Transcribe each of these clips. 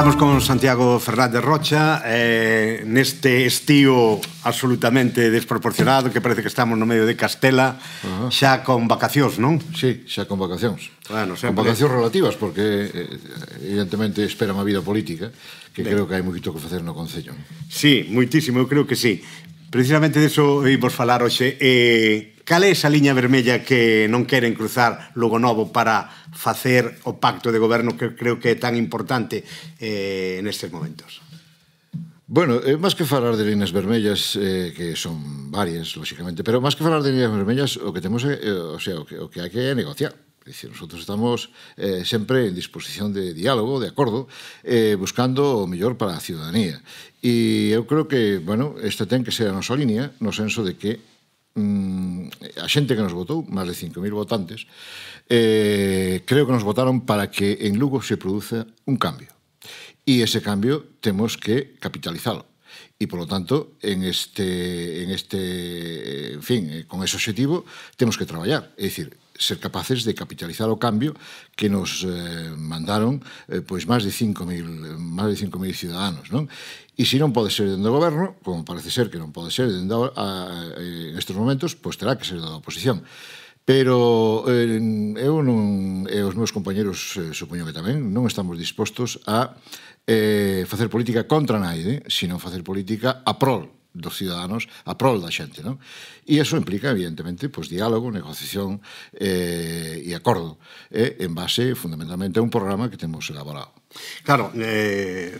Estamos con Santiago Fernández Rocha eh, neste estío absolutamente desproporcionado que parece que estamos no medio de Castela uh -huh. xa con vacacións, non? Sí, xa con vacacións. Bueno, Con vacacións relativas porque eh, evidentemente espera unha vida política que Bien. creo que hai moito que facer no Concello. Sí, moitísimo, eu creo que sí. Precisamente diso vimos falar hoxe. Eh, cal é esa liña vermella que non queren cruzar Lugo Novo para facer o pacto de goberno que creo que é tan importante eh, nestes momentos? Bueno, eh, máis que falar de líneas vermellas, eh, que son varias, lógicamente, pero máis que falar de líneas vermellas, o que temos é, eh, o sea, o que, o que hai que negociar dicir, nosotros estamos eh, sempre en disposición de diálogo, de acordo, eh, buscando o mellor para a ciudadanía. E eu creo que, bueno, esta ten que ser a nosa línea, no senso de que mm, a xente que nos votou, máis de 5.000 votantes, eh, creo que nos votaron para que en Lugo se produza un cambio. E ese cambio temos que capitalizalo e polo tanto en este en este en fin, eh, con ese obxectivo temos que traballar, é dicir, ser capaces de capitalizar o cambio que nos eh, mandaron eh, pois máis de 5.000 máis de 5.000 ciudadanos, non? E se non pode ser dentro do goberno, como parece ser que non pode ser dentro a, a, estes momentos, pois terá que ser da oposición. Pero eh, eu non, e os meus compañeros eh, supoño que tamén, non estamos dispostos a eh, facer política contra naide, sino facer política a prol dos ciudadanos a prol da xente, non? E iso implica, evidentemente, pois, diálogo, negociación eh, e acordo, eh, en base, fundamentalmente, a un programa que temos elaborado. Claro, eh,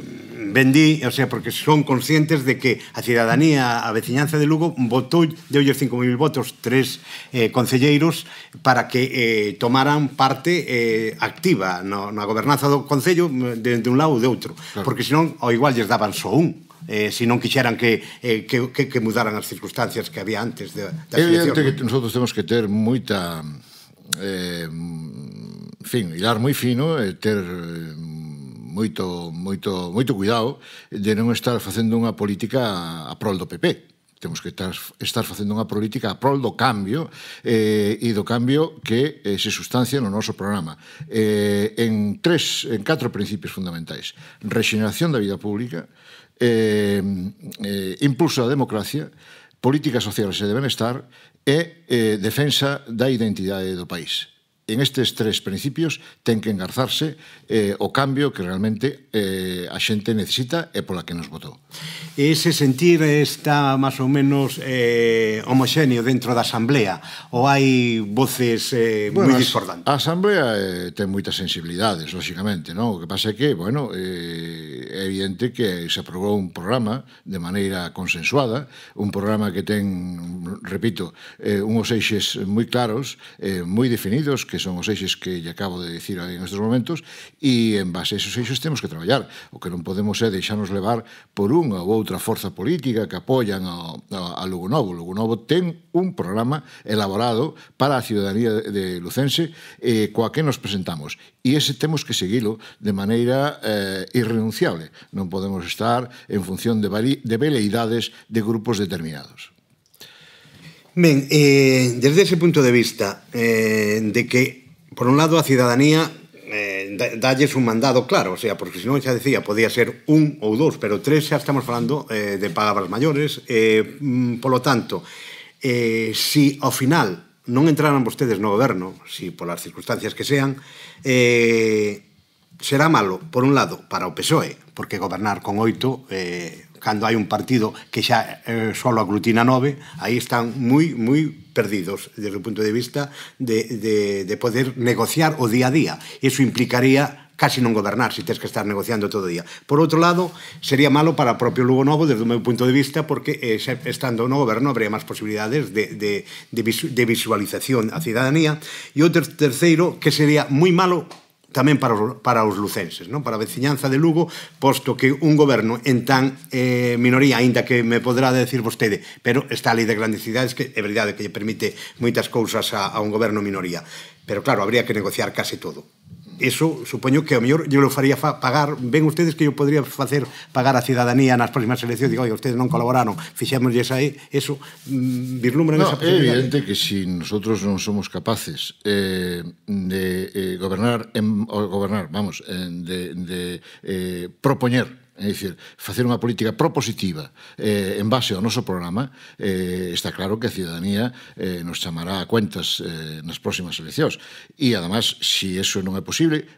vendí, o sea, porque son conscientes de que a cidadanía, a veciñanza de Lugo, votou de hoxe 5.000 votos tres eh, concelleiros para que eh, tomaran parte eh, activa na, na gobernanza do Concello eh, de, de un lado ou de outro, claro. porque senón, ao igual, lles daban só un eh, se non quixeran que, eh, que, que, que mudaran as circunstancias que había antes de, da É evidente que nosotros temos que ter moita... Eh, en fin, hilar moi fino e ter eh, moito, moito, moito cuidado de non estar facendo unha política a prol do PP temos que estar, estar facendo unha política a prol do cambio eh, e do cambio que eh, se sustancia no noso programa eh, en tres, en catro principios fundamentais Regeneración da vida pública eh, eh, impulso da democracia, políticas sociales e de benestar e eh, defensa da identidade do país. En estes tres principios ten que engarzarse eh, o cambio que realmente eh, a xente necesita e pola que nos votou. Ese sentir está máis ou menos eh, homoxéneo dentro da Asamblea ou hai voces eh, bueno, moi discordantes? A Asamblea eh, ten moitas sensibilidades, lóxicamente, non? O que pasa é que, bueno, eh, é evidente que se aprobou un programa de maneira consensuada, un programa que ten, repito, eh, unhos eixes moi claros, eh, moi definidos, que son os eixes que lle acabo de dicir en estes momentos, e en base a esos eixes temos que traballar. O que non podemos é deixarnos levar por unha ou outra forza política que apoian ao, a, a Lugo Novo. Lugo Novo ten un programa elaborado para a ciudadanía de, de Lucense eh, coa que nos presentamos. E ese temos que seguilo de maneira eh, irrenunciable Vale, non podemos estar en función de, de veleidades de grupos determinados. Ben, eh, desde ese punto de vista eh, de que, por un lado, a cidadanía eh, dalles un mandado claro, o sea, porque senón xa decía, podía ser un ou dous, pero tres xa estamos falando eh, de palabras maiores, eh, mm, polo tanto, eh, si ao final non entraran vostedes no goberno, si polas circunstancias que sean, eh, será malo, por un lado, para o PSOE, porque gobernar con oito, eh, cando hai un partido que xa eh, solo aglutina nove, aí están moi, moi perdidos desde o punto de vista de, de, de poder negociar o día a día. Iso implicaría casi non gobernar se tens que estar negociando todo o día. Por outro lado, sería malo para o propio Lugo Novo desde o meu punto de vista porque eh, estando no goberno habría máis posibilidades de, de, de, visualización a cidadanía. E outro terceiro que sería moi malo tamén para os, para os lucenses, non? para a veciñanza de Lugo, posto que un goberno en tan eh, minoría, aínda que me poderá decir vostede, pero está a lei de grandes cidades que é verdade que lle permite moitas cousas a, a un goberno minoría. Pero claro, habría que negociar case todo eso supoño que a mellor lle lo faría fa pagar ven ustedes que eu podría facer pagar a cidadanía nas próximas eleccións digo, oye, ustedes non colaboraron fixémoslles aí eso mm, virlumbran no, esa posibilidad é evidente que si nosotros non somos capaces eh, de eh, gobernar en, gobernar, vamos, de, de eh, proponer É dicir, facer unha política propositiva eh, en base ao noso programa, eh, está claro que a ciudadanía eh, nos chamará a cuentas eh, nas próximas eleccións. E, además, se si iso non é posible,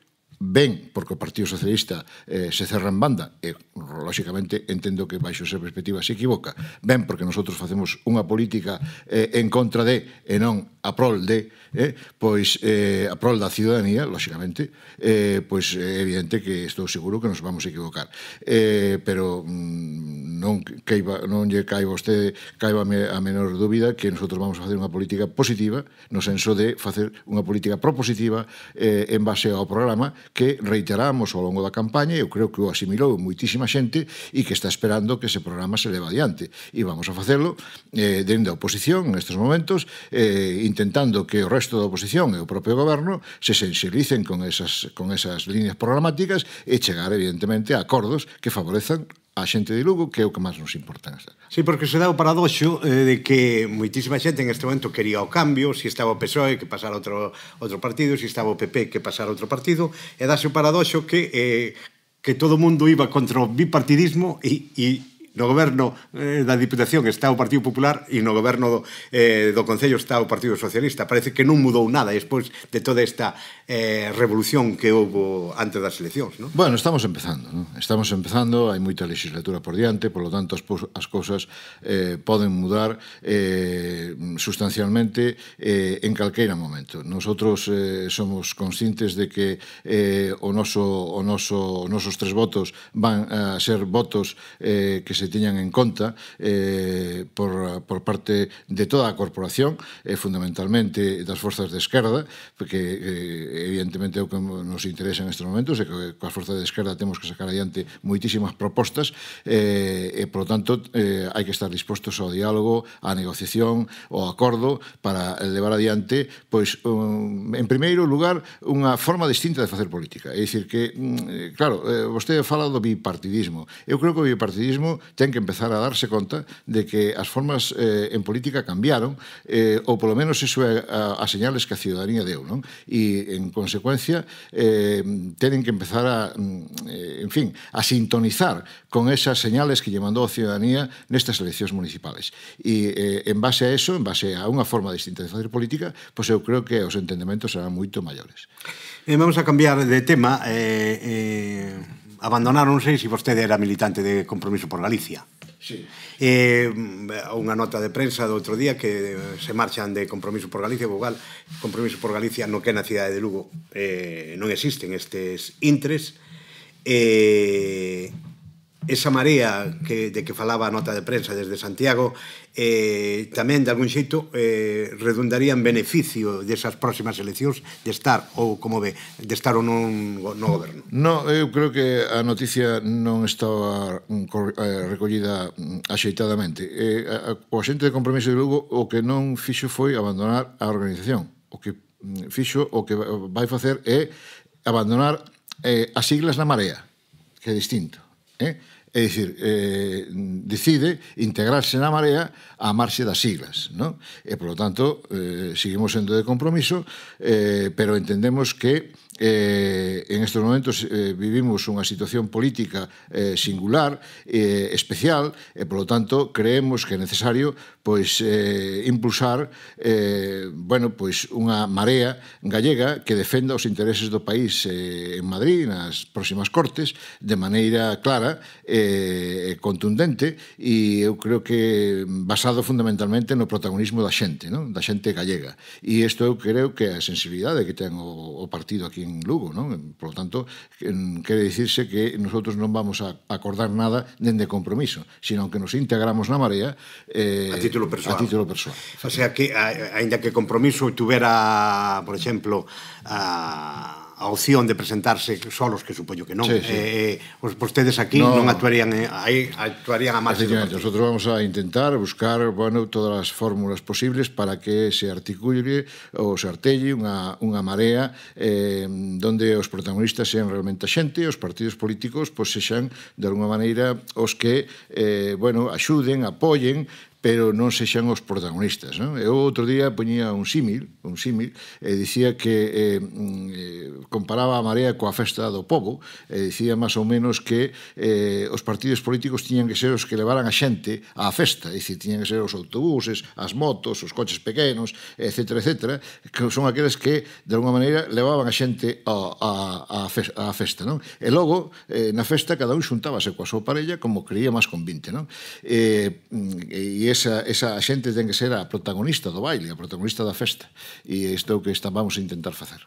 ben porque o Partido Socialista eh, se cerra en banda, e lógicamente entendo que baixo esa perspectiva se equivoca, ben porque nosotros facemos unha política eh, en contra de e non a prol de, eh, pois eh, a prol da ciudadanía, lógicamente eh, pois é evidente que estou seguro que nos vamos a equivocar. Eh, pero mm, non queiba, non lle caiba vostede, caiba a menor dúbida que nosotros vamos a facer unha política positiva no senso de facer unha política propositiva eh, en base ao programa que reiteramos ao longo da campaña eu creo que o asimilou moitísima xente e que está esperando que ese programa se leva adiante e vamos a facelo eh, dentro da oposición nestes momentos eh, intentando que o resto da oposición e o propio goberno se sensibilicen con esas, con esas líneas programáticas e chegar evidentemente a acordos que favorezan a xente de Lugo, que é o que máis nos importa. Sí, porque se dá o paradoxo eh, de que moitísima xente en este momento quería o cambio, se si estaba o PSOE que pasara outro, outro partido, se si estaba o PP que pasara outro partido, e dase o paradoxo que eh, que todo o mundo iba contra o bipartidismo e, e no goberno eh, da Diputación está o Partido Popular e no goberno do, eh, do Concello está o Partido Socialista. Parece que non mudou nada despois de toda esta eh, revolución que houve antes das eleccións. Non? Bueno, estamos empezando. Non? Estamos empezando, hai moita legislatura por diante, por lo tanto as, as cousas eh, poden mudar eh, sustancialmente eh, en calqueira momento. Nosotros eh, somos conscientes de que eh, o noso, o noso, os nosos tres votos van a ser votos eh, que se se teñan en conta eh, por, por parte de toda a corporación, eh, fundamentalmente das forzas de esquerda, porque eh, evidentemente é o que nos interesa en estes momentos, é que coas forzas de esquerda temos que sacar adiante moitísimas propostas, eh, e, por tanto, eh, hai que estar dispostos ao diálogo, á negociación, ao acordo, para levar adiante, pois, um, en primeiro lugar, unha forma distinta de facer política. É dicir que, mm, eh, claro, eh, vostede fala do bipartidismo. Eu creo que o bipartidismo ten que empezar a darse conta de que as formas eh, en política cambiaron, eh, ou polo menos iso é a, a señales que a ciudadanía deu, non? E, en consecuencia, eh, tenen que empezar a, mm, eh, en fin, a sintonizar con esas señales que lle mandou a ciudadanía nestas eleccións municipales. E, eh, en base a eso, en base a unha forma distinta de facer política, pois eu creo que os entendementos serán moito maiores. Eh, vamos a cambiar de tema. Eh, eh abandonáronse se si vostede era militante de Compromiso por Galicia. Sí. Eh, unha nota de prensa do outro día que eh, se marchan de Compromiso por Galicia, Bogal, Compromiso por Galicia no que na cidade de Lugo eh, non existen estes intres, eh, esa marea que, de que falaba a nota de prensa desde Santiago eh, tamén, de algún xeito, eh, redundaría en beneficio desas próximas eleccións de estar ou, como ve, de estar ou non no goberno? No, eu creo que a noticia non estaba mm, eh, recollida mm, axeitadamente. Eh, a, a, o xente de compromiso de Lugo o que non fixo foi abandonar a organización. O que mm, fixo, o que vai facer é abandonar eh, as siglas na marea, que é distinto. Eh? É dicir, eh, decide integrarse na Marea a marxe das siglas. No? E, polo tanto, eh, seguimos sendo de compromiso, eh, pero entendemos que eh, en estes momentos eh, vivimos unha situación política eh, singular, eh, especial, e, polo tanto, creemos que é necesario pois, eh, impulsar eh, bueno, pois, unha marea gallega que defenda os intereses do país eh, en Madrid nas próximas Cortes de maneira clara eh, e eh, contundente e eu creo que basado fundamentalmente no protagonismo da xente, non? da xente gallega. E isto eu creo que a sensibilidade que ten o, o partido aquí en Lugo, non? Por lo tanto, quere dicirse que nosotros non vamos a acordar nada dende compromiso, sino que nos integramos na marea eh, a título persoal. A título persoal. O sea que, a, ainda que compromiso tuvera, por exemplo, a a opción de presentarse solos, que supoño que non, sí, sí. eh, eh os vostedes aquí no. non actuarían eh, aí actuarían a máis do Nosotros vamos a intentar buscar, bueno, todas as fórmulas posibles para que se articule ou se artelle unha, unha marea eh, donde os protagonistas sean realmente a xente, os partidos políticos pois pues, sexan de alguma maneira os que eh, bueno, axuden, apoyen pero non sexan os protagonistas. Non? Eu outro día poñía un símil, un símil e dicía que eh, mm, eh comparaba a Marea coa festa do povo, e dicía máis ou menos que eh, os partidos políticos tiñan que ser os que levaran a xente á festa, e dicir, tiñan que ser os autobuses, as motos, os coches pequenos, etc, etc, que son aqueles que, de alguma maneira, levaban a xente á, festa. Non? E logo, eh, na festa, cada un xuntábase coa súa parella como creía máis convinte. Non? Eh, mm, e esa, esa xente ten que ser a protagonista do baile, a protagonista da festa. E isto é o que estamos, vamos a intentar facer.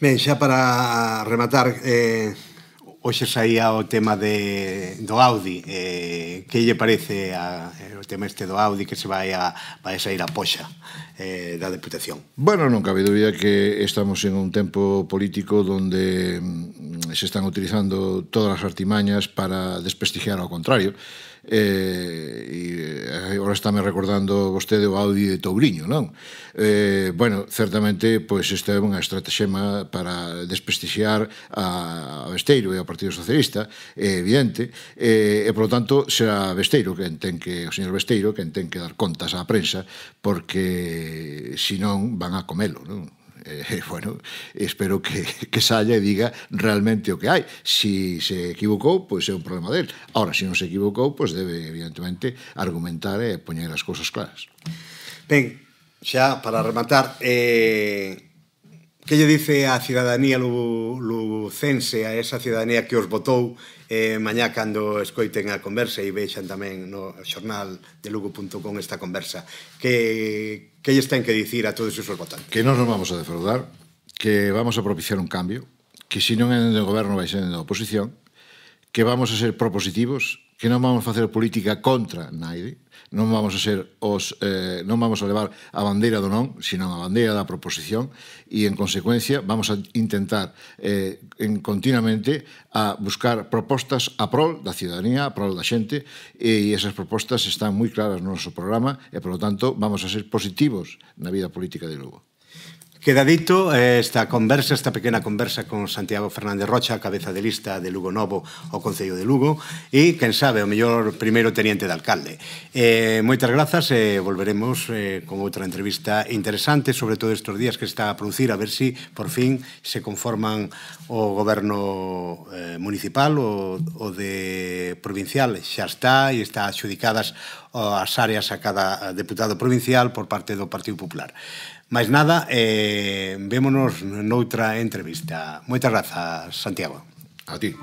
Ben, xa para rematar, eh, hoxe saía o tema de, do Audi. Eh, que lle parece a, eh, o tema este do Audi que se vai a, vai a sair a poxa eh, da Deputación? Bueno, non cabe dúbida que estamos en un tempo político donde mm, se están utilizando todas as artimañas para desprestigiar ao contrario. Eh, e eh, agora estáme recordando vostede o Audi de Touriño, non? Eh, bueno, certamente, pois, esta é unha estratexema para desprestixiar a, a Besteiro e a Partido Socialista, é evidente, e, e polo tanto será Besteiro quen ten que o señor Besteiro quen ten que dar contas á prensa porque senón van a comelo, non? eh, bueno, espero que, que saia e diga realmente o que hai. Si se equivocou, pois é un problema del. Ahora, se non se equivocou, pois debe, evidentemente, argumentar e poñer as cousas claras. Ben, xa para rematar, eh, Que lle dice a cidadanía lucense, a esa cidadanía que os votou eh, mañá cando escoiten a conversa e vexan tamén no xornal de lugo.com esta conversa? Que, que lles ten que dicir a todos os seus votantes? Que non nos vamos a defraudar, que vamos a propiciar un cambio, que se non é do goberno vai ser da oposición, que vamos a ser propositivos, que non vamos a facer política contra naide, non vamos a ser os eh, non vamos a levar a bandeira do non, sino a bandeira da proposición e en consecuencia vamos a intentar eh, en, continuamente a buscar propostas a prol da ciudadanía, a prol da xente e esas propostas están moi claras no noso programa e por lo tanto vamos a ser positivos na vida política de Lugo. Queda dito eh, esta conversa, esta pequena conversa con Santiago Fernández Rocha, cabeza de lista de Lugo Novo ao Concello de Lugo e, quen sabe, o mellor primeiro teniente de alcalde. Eh, moitas grazas e eh, volveremos eh, con outra entrevista interesante, sobre todo estes días que está a producir, a ver si por fin se conforman o goberno eh, municipal o, o de provincial. Xa está e está adxudicadas as áreas a cada deputado provincial por parte do Partido Popular. Mais nada, eh, vémonos noutra entrevista. Moitas grazas, Santiago. A ti.